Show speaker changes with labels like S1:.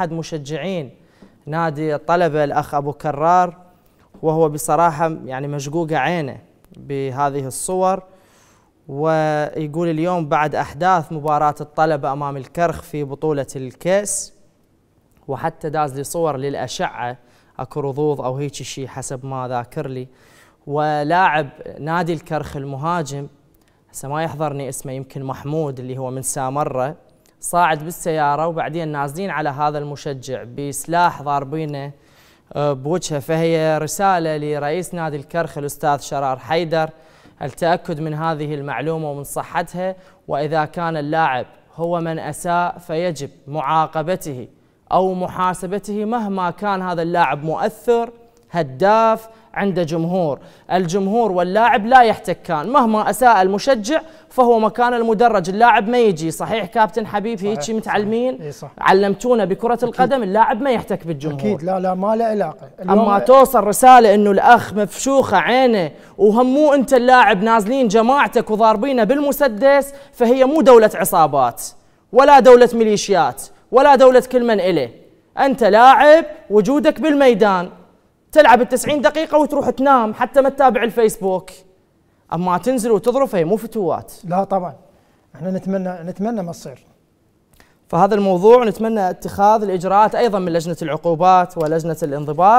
S1: أحد مشجعين نادي الطلبة الأخ أبو كرار وهو بصراحة يعني مشقوقة عينه بهذه الصور ويقول اليوم بعد أحداث مباراة الطلبة أمام الكرخ في بطولة الكأس وحتى داز لي صور للأشعة أكو رضوض أو هيك شيء حسب ما ذاكر لي ولاعب نادي الكرخ المهاجم هسه ما يحضرني اسمه يمكن محمود اللي هو من سامرة صاعد بالسيارة وبعدين نازلين على هذا المشجع بسلاح ضاربينه آه، بوجهه فهي رسالة لرئيس نادي الكرخ الأستاذ شرار حيدر التأكد من هذه المعلومة ومن صحتها وإذا كان اللاعب هو من أساء فيجب معاقبته أو محاسبته مهما كان هذا اللاعب مؤثر هداف عنده جمهور الجمهور واللاعب لا يحتكان مهما أساء المشجع فهو مكان المدرج اللاعب ما يجي صحيح كابتن حبيب هيك متعلمين صحيح. علمتونا بكرة أكيد. القدم اللاعب ما يحتك بالجمهور أكيد لا لا ما له علاقة أما توصل رسالة أنه الأخ مفشوخة عينه وهم مو أنت اللاعب نازلين جماعتك وضاربينه بالمسدس فهي مو دولة عصابات ولا دولة ميليشيات ولا دولة كل من إله أنت لاعب وجودك بالميدان تلعب التسعين دقيقة وتروح تنام حتى ما تتابع الفيسبوك اما تنزل وتضرب هي مو فتوات
S2: لا طبعا احنا نتمنى نتمنى ما تصير
S1: فهذا الموضوع نتمنى اتخاذ الاجراءات ايضا من لجنه العقوبات ولجنه الانضباط